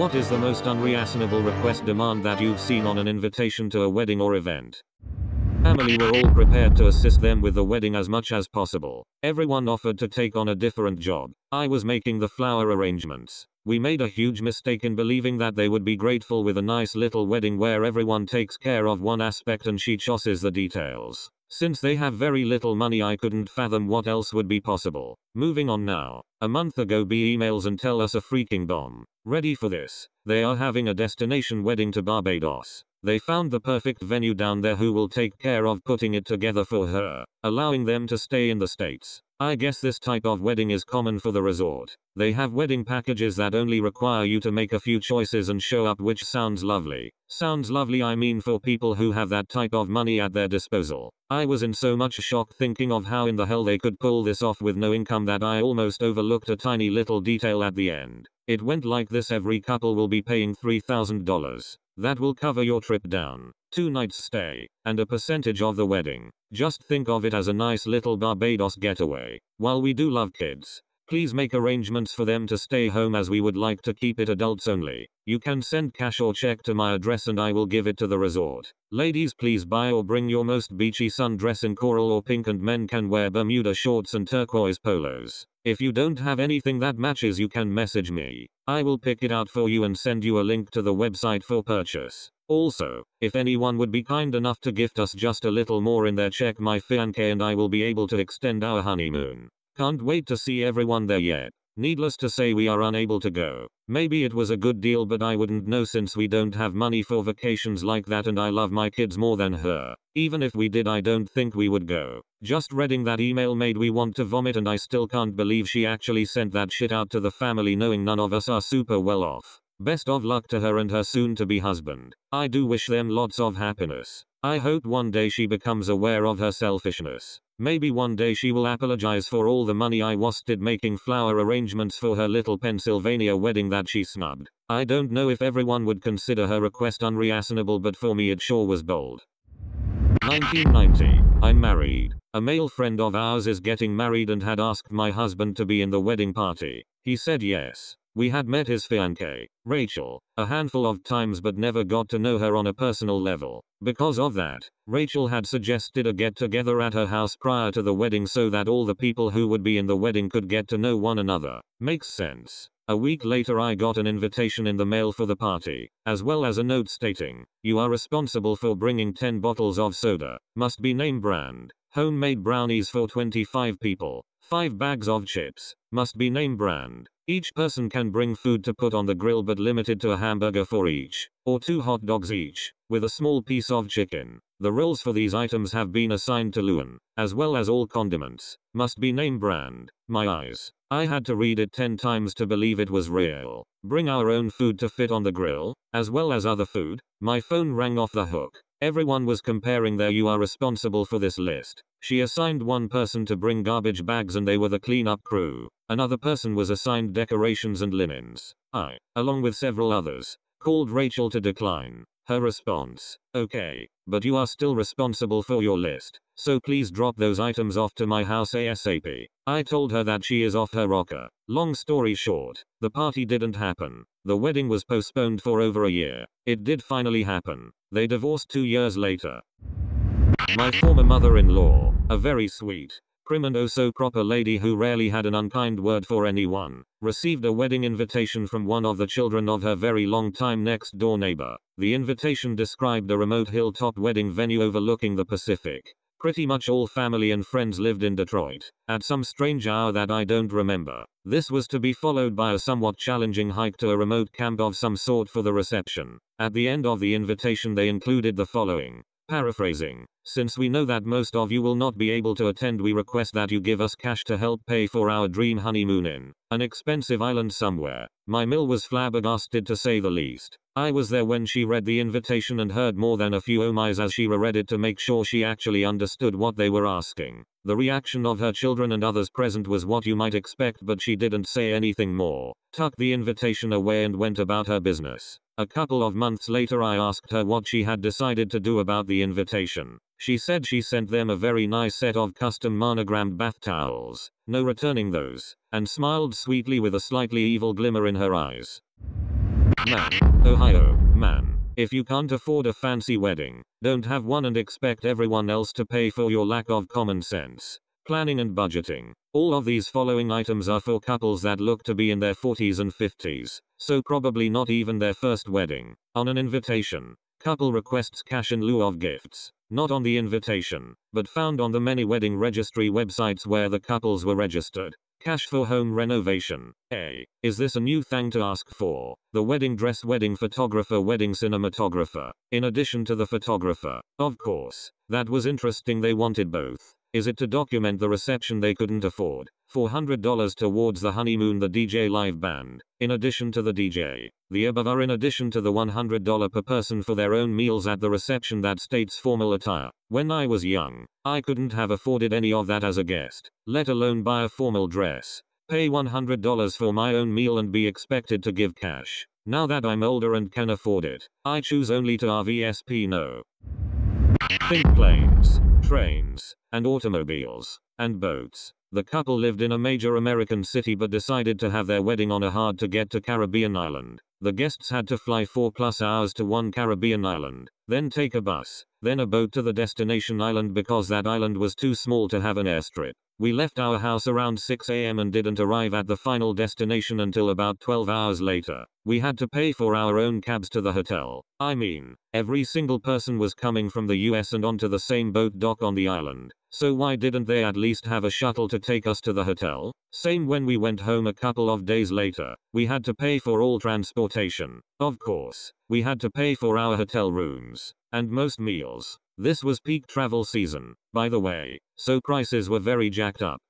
What is the most unreasonable request demand that you've seen on an invitation to a wedding or event? Family were all prepared to assist them with the wedding as much as possible. Everyone offered to take on a different job. I was making the flower arrangements. We made a huge mistake in believing that they would be grateful with a nice little wedding where everyone takes care of one aspect and she chosses the details. Since they have very little money I couldn't fathom what else would be possible. Moving on now. A month ago B emails and tell us a freaking bomb. Ready for this. They are having a destination wedding to Barbados. They found the perfect venue down there who will take care of putting it together for her, allowing them to stay in the States. I guess this type of wedding is common for the resort. They have wedding packages that only require you to make a few choices and show up, which sounds lovely. Sounds lovely, I mean, for people who have that type of money at their disposal. I was in so much shock thinking of how in the hell they could pull this off with no income that I almost overlooked a tiny little detail at the end. It went like this every couple will be paying $3,000. That will cover your trip down, two nights stay, and a percentage of the wedding. Just think of it as a nice little Barbados getaway. While we do love kids, Please make arrangements for them to stay home as we would like to keep it adults only. You can send cash or check to my address and I will give it to the resort. Ladies please buy or bring your most beachy sundress in coral or pink and men can wear Bermuda shorts and turquoise polos. If you don't have anything that matches you can message me. I will pick it out for you and send you a link to the website for purchase. Also, if anyone would be kind enough to gift us just a little more in their check my fiancé and I will be able to extend our honeymoon. Can't wait to see everyone there yet. Needless to say we are unable to go. Maybe it was a good deal but I wouldn't know since we don't have money for vacations like that and I love my kids more than her. Even if we did I don't think we would go. Just reading that email made we want to vomit and I still can't believe she actually sent that shit out to the family knowing none of us are super well off. Best of luck to her and her soon to be husband. I do wish them lots of happiness. I hope one day she becomes aware of her selfishness. Maybe one day she will apologize for all the money I wasted making flower arrangements for her little Pennsylvania wedding that she snubbed. I don't know if everyone would consider her request unreasonable but for me it sure was bold. 1990. I'm married. A male friend of ours is getting married and had asked my husband to be in the wedding party. He said yes. We had met his fiancée, Rachel, a handful of times but never got to know her on a personal level. Because of that, Rachel had suggested a get together at her house prior to the wedding so that all the people who would be in the wedding could get to know one another. Makes sense. A week later, I got an invitation in the mail for the party, as well as a note stating, You are responsible for bringing 10 bottles of soda, must be name brand, homemade brownies for 25 people, 5 bags of chips, must be name brand, each person can bring food to put on the grill but limited to a hamburger for each, or two hot dogs each, with a small piece of chicken. The rules for these items have been assigned to Luan, as well as all condiments, must be name brand. My eyes. I had to read it 10 times to believe it was real. Bring our own food to fit on the grill, as well as other food. My phone rang off the hook. Everyone was comparing their you are responsible for this list. She assigned one person to bring garbage bags and they were the cleanup crew. Another person was assigned decorations and linens. I, along with several others, called Rachel to decline. Her response, okay, but you are still responsible for your list, so please drop those items off to my house ASAP. I told her that she is off her rocker. Long story short, the party didn't happen. The wedding was postponed for over a year. It did finally happen. They divorced two years later. My former mother-in-law, a very sweet, prim and oh so proper lady who rarely had an unkind word for anyone, received a wedding invitation from one of the children of her very long-time next-door neighbor. The invitation described a remote hilltop wedding venue overlooking the Pacific. Pretty much all family and friends lived in Detroit, at some strange hour that I don't remember. This was to be followed by a somewhat challenging hike to a remote camp of some sort for the reception. At the end of the invitation they included the following. Paraphrasing. Since we know that most of you will not be able to attend we request that you give us cash to help pay for our dream honeymoon in an expensive island somewhere. My mill was flabbergasted to say the least. I was there when she read the invitation and heard more than a few omis as she reread it to make sure she actually understood what they were asking. The reaction of her children and others present was what you might expect but she didn't say anything more, tucked the invitation away and went about her business. A couple of months later I asked her what she had decided to do about the invitation. She said she sent them a very nice set of custom monogrammed bath towels, no returning those, and smiled sweetly with a slightly evil glimmer in her eyes. Man, Ohio, man. If you can't afford a fancy wedding, don't have one and expect everyone else to pay for your lack of common sense. Planning and budgeting. All of these following items are for couples that look to be in their 40s and 50s, so probably not even their first wedding. On an invitation, couple requests cash in lieu of gifts not on the invitation, but found on the many wedding registry websites where the couples were registered. Cash for home renovation. A. Is this a new thing to ask for? The wedding dress, wedding photographer, wedding cinematographer. In addition to the photographer. Of course. That was interesting, they wanted both. Is it to document the reception they couldn't afford? $400 towards the honeymoon the DJ live band, in addition to the DJ, the above are in addition to the $100 per person for their own meals at the reception that states formal attire. When I was young, I couldn't have afforded any of that as a guest, let alone buy a formal dress, pay $100 for my own meal and be expected to give cash. Now that I'm older and can afford it, I choose only to RVSP no. Think planes, trains, and automobiles, and boats. The couple lived in a major American city but decided to have their wedding on a hard to get to Caribbean island. The guests had to fly 4 plus hours to one Caribbean island, then take a bus, then a boat to the destination island because that island was too small to have an airstrip. We left our house around 6 am and didn't arrive at the final destination until about 12 hours later. We had to pay for our own cabs to the hotel. I mean, every single person was coming from the US and onto the same boat dock on the island. So why didn't they at least have a shuttle to take us to the hotel? Same when we went home a couple of days later, we had to pay for all transportation. Of course, we had to pay for our hotel rooms, and most meals. This was peak travel season, by the way, so prices were very jacked up.